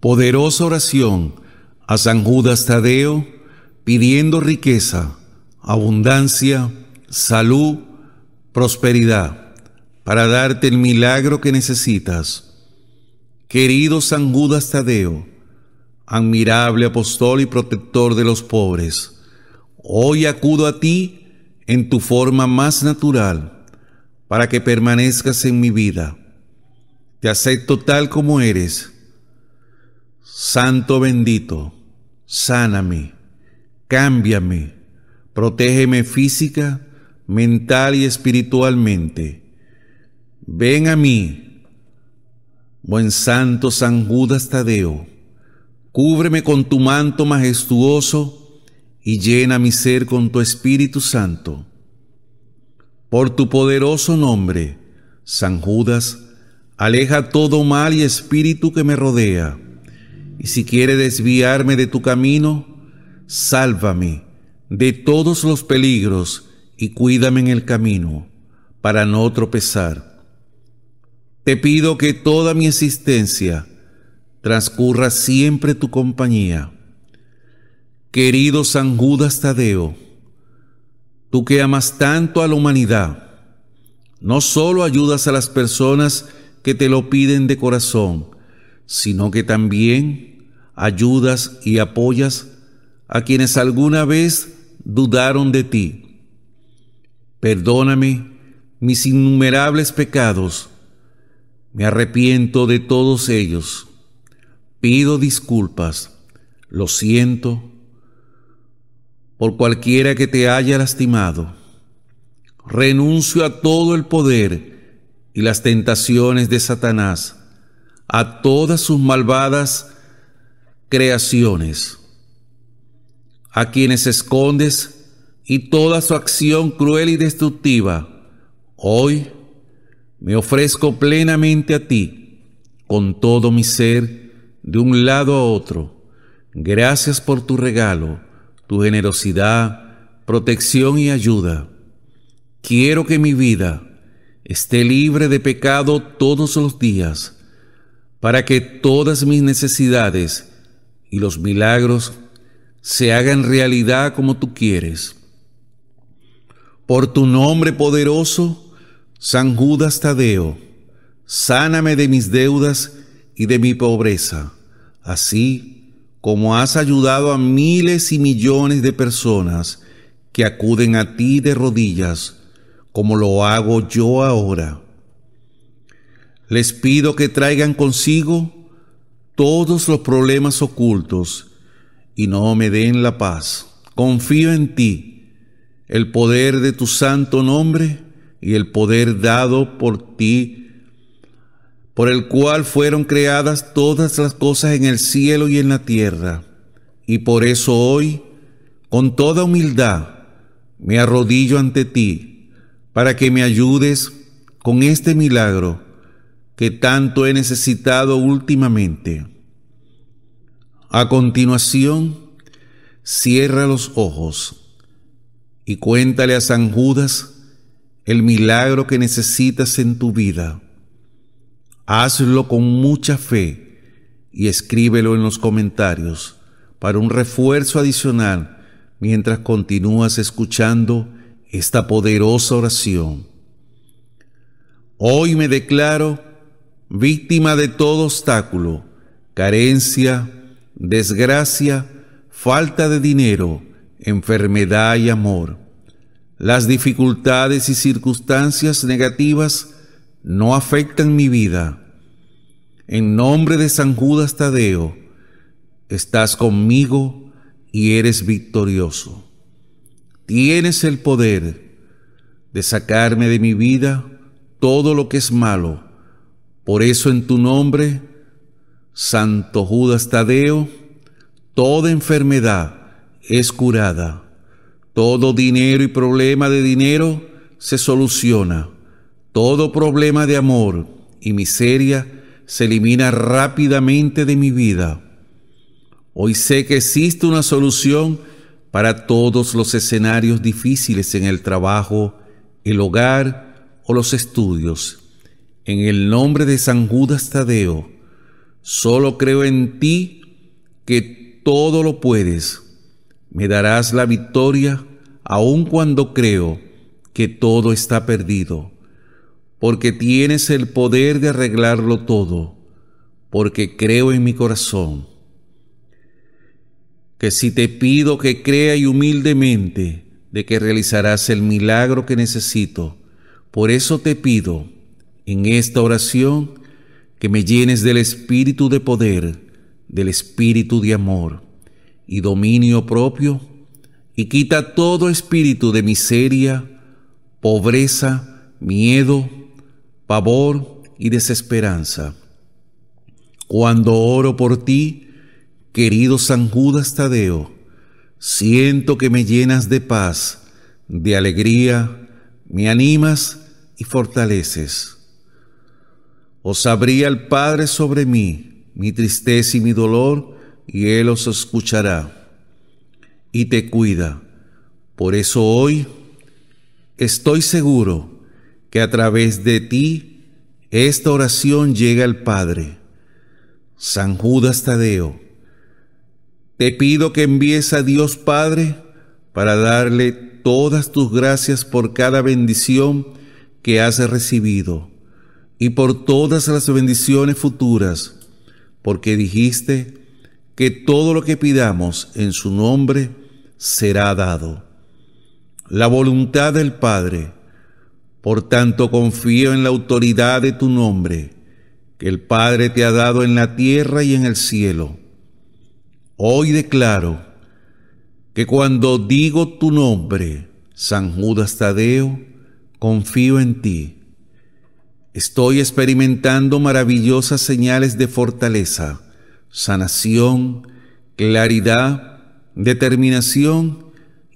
Poderosa oración a San Judas Tadeo pidiendo riqueza, abundancia, salud, prosperidad, para darte el milagro que necesitas. Querido San Judas Tadeo, admirable apóstol y protector de los pobres, hoy acudo a ti en tu forma más natural, para que permanezcas en mi vida. Te acepto tal como eres Santo bendito, sáname, cámbiame, protégeme física, mental y espiritualmente. Ven a mí, buen santo San Judas Tadeo, cúbreme con tu manto majestuoso y llena mi ser con tu Espíritu Santo. Por tu poderoso nombre, San Judas, aleja todo mal y espíritu que me rodea y si quiere desviarme de tu camino, sálvame de todos los peligros y cuídame en el camino, para no tropezar. Te pido que toda mi existencia transcurra siempre tu compañía. Querido San Judas Tadeo, tú que amas tanto a la humanidad, no solo ayudas a las personas que te lo piden de corazón, sino que también ayudas y apoyas a quienes alguna vez dudaron de ti. Perdóname mis innumerables pecados. Me arrepiento de todos ellos. Pido disculpas. Lo siento por cualquiera que te haya lastimado. Renuncio a todo el poder y las tentaciones de Satanás, a todas sus malvadas creaciones, a quienes escondes y toda su acción cruel y destructiva. Hoy me ofrezco plenamente a ti, con todo mi ser, de un lado a otro. Gracias por tu regalo, tu generosidad, protección y ayuda. Quiero que mi vida esté libre de pecado todos los días, para que todas mis necesidades y los milagros se hagan realidad como tú quieres. Por tu nombre poderoso, San Judas Tadeo, sáname de mis deudas y de mi pobreza, así como has ayudado a miles y millones de personas que acuden a ti de rodillas, como lo hago yo ahora. Les pido que traigan consigo todos los problemas ocultos y no me den la paz. Confío en ti, el poder de tu santo nombre y el poder dado por ti, por el cual fueron creadas todas las cosas en el cielo y en la tierra. Y por eso hoy, con toda humildad, me arrodillo ante ti, para que me ayudes con este milagro que tanto he necesitado últimamente. A continuación, cierra los ojos y cuéntale a San Judas el milagro que necesitas en tu vida. Hazlo con mucha fe y escríbelo en los comentarios para un refuerzo adicional mientras continúas escuchando esta poderosa oración. Hoy me declaro víctima de todo obstáculo, carencia, desgracia, falta de dinero, enfermedad y amor. Las dificultades y circunstancias negativas no afectan mi vida. En nombre de San Judas Tadeo, estás conmigo y eres victorioso. Tienes el poder de sacarme de mi vida todo lo que es malo por eso en tu nombre, Santo Judas Tadeo, toda enfermedad es curada, todo dinero y problema de dinero se soluciona, todo problema de amor y miseria se elimina rápidamente de mi vida. Hoy sé que existe una solución para todos los escenarios difíciles en el trabajo, el hogar o los estudios en el nombre de San Judas Tadeo, solo creo en ti que todo lo puedes. Me darás la victoria aun cuando creo que todo está perdido, porque tienes el poder de arreglarlo todo, porque creo en mi corazón. Que si te pido que crea y humildemente de que realizarás el milagro que necesito, por eso te pido, en esta oración que me llenes del espíritu de poder, del espíritu de amor y dominio propio, y quita todo espíritu de miseria, pobreza, miedo, pavor y desesperanza. Cuando oro por ti, querido San Judas Tadeo, siento que me llenas de paz, de alegría, me animas y fortaleces. Os abría el Padre sobre mí, mi tristeza y mi dolor, y Él os escuchará y te cuida. Por eso hoy estoy seguro que a través de ti esta oración llega al Padre. San Judas Tadeo, te pido que envíes a Dios Padre para darle todas tus gracias por cada bendición que has recibido y por todas las bendiciones futuras, porque dijiste que todo lo que pidamos en su nombre será dado. La voluntad del Padre, por tanto confío en la autoridad de tu nombre, que el Padre te ha dado en la tierra y en el cielo. Hoy declaro que cuando digo tu nombre, San Judas Tadeo, confío en ti Estoy experimentando maravillosas señales de fortaleza, sanación, claridad, determinación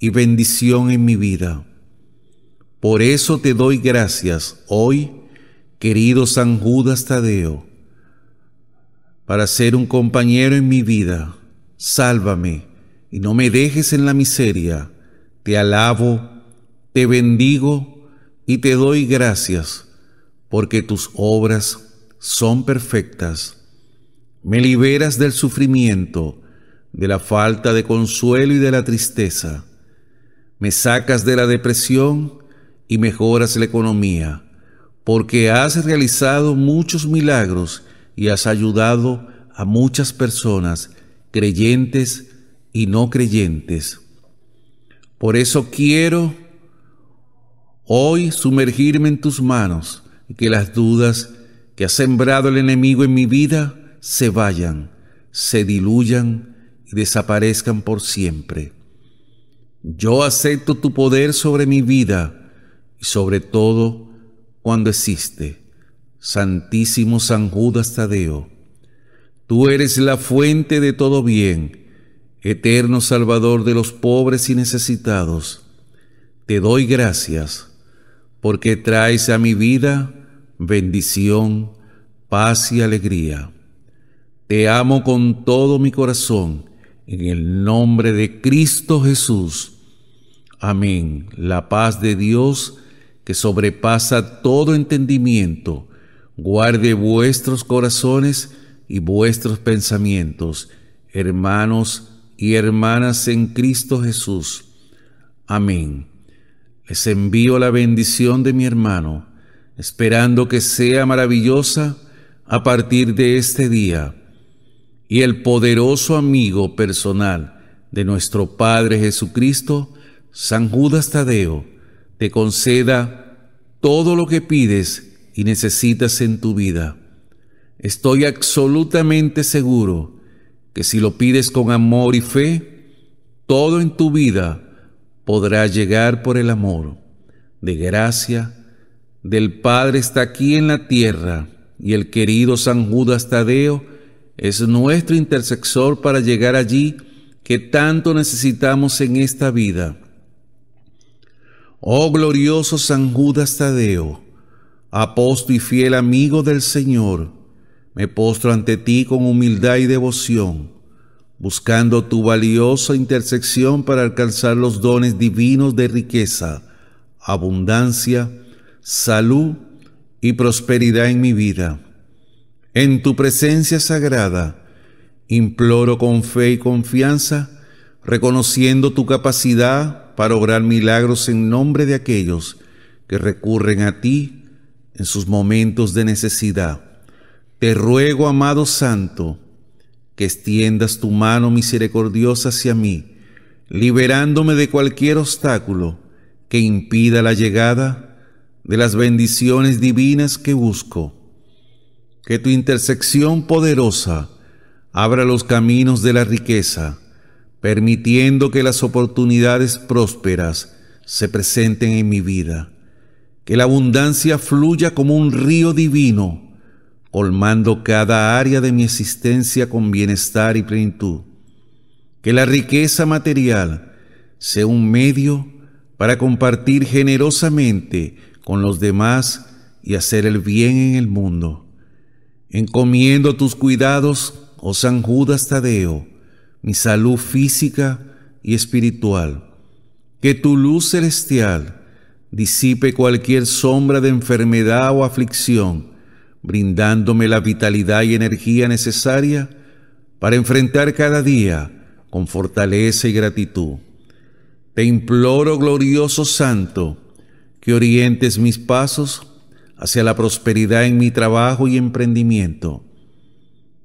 y bendición en mi vida. Por eso te doy gracias hoy, querido San Judas Tadeo, para ser un compañero en mi vida. Sálvame y no me dejes en la miseria. Te alabo, te bendigo y te doy gracias porque tus obras son perfectas. Me liberas del sufrimiento, de la falta de consuelo y de la tristeza. Me sacas de la depresión y mejoras la economía, porque has realizado muchos milagros y has ayudado a muchas personas, creyentes y no creyentes. Por eso quiero hoy sumergirme en tus manos que las dudas que ha sembrado el enemigo en mi vida se vayan, se diluyan y desaparezcan por siempre. Yo acepto tu poder sobre mi vida y sobre todo cuando existe. Santísimo San Judas Tadeo, tú eres la fuente de todo bien, eterno Salvador de los pobres y necesitados. Te doy gracias porque traes a mi vida bendición, paz y alegría. Te amo con todo mi corazón, en el nombre de Cristo Jesús. Amén. La paz de Dios, que sobrepasa todo entendimiento, guarde vuestros corazones y vuestros pensamientos, hermanos y hermanas en Cristo Jesús. Amén. Les envío la bendición de mi hermano esperando que sea maravillosa a partir de este día, y el poderoso amigo personal de nuestro Padre Jesucristo, San Judas Tadeo, te conceda todo lo que pides y necesitas en tu vida. Estoy absolutamente seguro que si lo pides con amor y fe, todo en tu vida podrá llegar por el amor de gracia del Padre está aquí en la tierra y el querido San Judas Tadeo es nuestro intercesor para llegar allí que tanto necesitamos en esta vida. Oh glorioso San Judas Tadeo, apóstol y fiel amigo del Señor, me postro ante ti con humildad y devoción, buscando tu valiosa intersección para alcanzar los dones divinos de riqueza, abundancia, salud y prosperidad en mi vida. En tu presencia sagrada, imploro con fe y confianza, reconociendo tu capacidad para obrar milagros en nombre de aquellos que recurren a ti en sus momentos de necesidad. Te ruego, amado Santo, que extiendas tu mano misericordiosa hacia mí, liberándome de cualquier obstáculo que impida la llegada de las bendiciones divinas que busco. Que tu intersección poderosa abra los caminos de la riqueza, permitiendo que las oportunidades prósperas se presenten en mi vida. Que la abundancia fluya como un río divino, colmando cada área de mi existencia con bienestar y plenitud. Que la riqueza material sea un medio para compartir generosamente con los demás y hacer el bien en el mundo. Encomiendo tus cuidados, oh San Judas Tadeo, mi salud física y espiritual. Que tu luz celestial disipe cualquier sombra de enfermedad o aflicción, brindándome la vitalidad y energía necesaria para enfrentar cada día con fortaleza y gratitud. Te imploro, glorioso Santo, que orientes mis pasos hacia la prosperidad en mi trabajo y emprendimiento,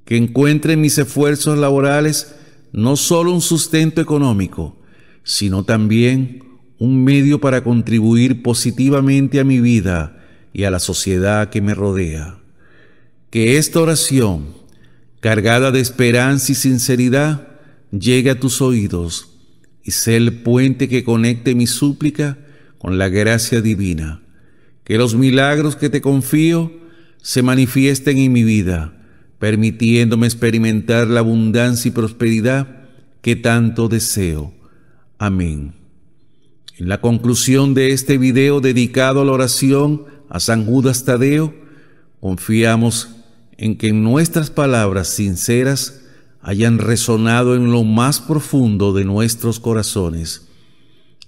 que encuentre en mis esfuerzos laborales no solo un sustento económico, sino también un medio para contribuir positivamente a mi vida y a la sociedad que me rodea. Que esta oración, cargada de esperanza y sinceridad, llegue a tus oídos y sea el puente que conecte mi súplica con la gracia divina. Que los milagros que te confío se manifiesten en mi vida, permitiéndome experimentar la abundancia y prosperidad que tanto deseo. Amén. En la conclusión de este video dedicado a la oración a San Judas Tadeo, confiamos en que nuestras palabras sinceras hayan resonado en lo más profundo de nuestros corazones.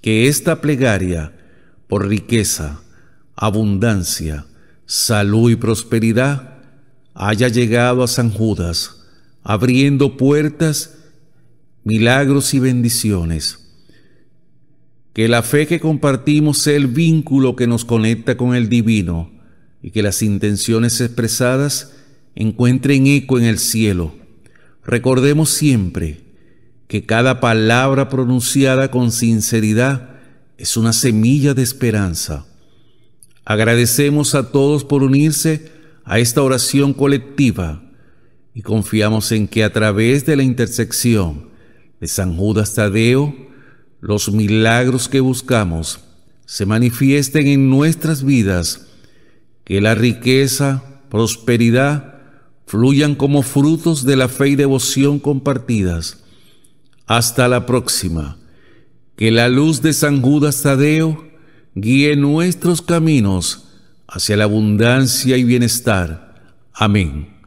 Que esta plegaria por riqueza, abundancia, salud y prosperidad, haya llegado a San Judas, abriendo puertas, milagros y bendiciones. Que la fe que compartimos sea el vínculo que nos conecta con el divino y que las intenciones expresadas encuentren eco en el cielo. Recordemos siempre que cada palabra pronunciada con sinceridad es una semilla de esperanza. Agradecemos a todos por unirse a esta oración colectiva y confiamos en que a través de la intersección de San Judas Tadeo, los milagros que buscamos se manifiesten en nuestras vidas, que la riqueza, prosperidad, fluyan como frutos de la fe y devoción compartidas. Hasta la próxima que la luz de San Judas Tadeo guíe nuestros caminos hacia la abundancia y bienestar. Amén.